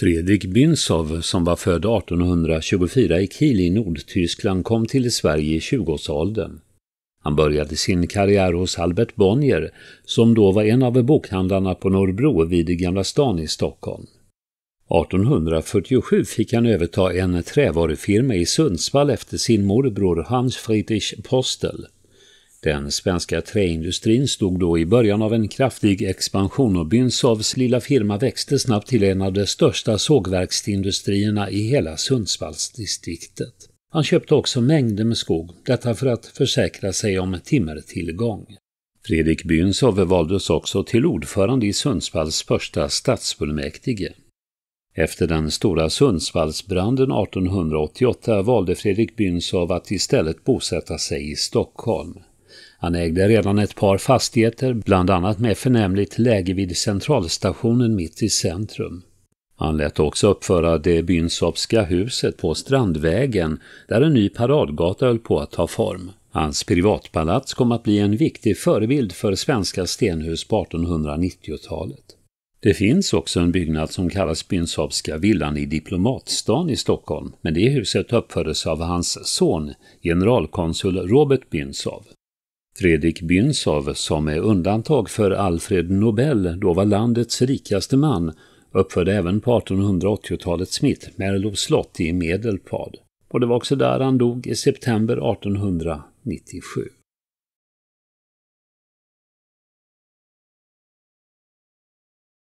Fredrik Bünsow, som var född 1824 i Kiel i Nordtyskland, kom till Sverige i 20-årsåldern. Han började sin karriär hos Albert Bonnier, som då var en av bokhandlarna på Norrbro vid Gamla stan i Stockholm. 1847 fick han överta en trävarufirma i Sundsvall efter sin morbror Hans Friedrich Postel. Den svenska träindustrin stod då i början av en kraftig expansion och Bynsovs lilla firma växte snabbt till en av de största sågverksindustrierna i hela Sundsvallsdistriktet. Han köpte också mängder med skog, detta för att försäkra sig om timmertillgång. Fredrik Bynsov valdes också till ordförande i Sundsvalls första stadsfullmäktige. Efter den stora Sundsvallsbranden 1888 valde Fredrik Bynsov att istället bosätta sig i Stockholm. Han ägde redan ett par fastigheter, bland annat med förnämligt läge vid centralstationen mitt i centrum. Han lät också uppföra det Bynsopska huset på Strandvägen, där en ny paradgata höll på att ta form. Hans privatpalats kom att bli en viktig förebild för svenska stenhus på 1890-talet. Det finns också en byggnad som kallas Bynsopska villan i Diplomatstan i Stockholm, men det huset uppfördes av hans son, generalkonsul Robert Bynsov. Fredrik Bünzow, som med undantag för Alfred Nobel då var landets rikaste man, uppförde även på 1880-talets mitt Merlow slott i Medelpad. Och det var också där han dog i september 1897.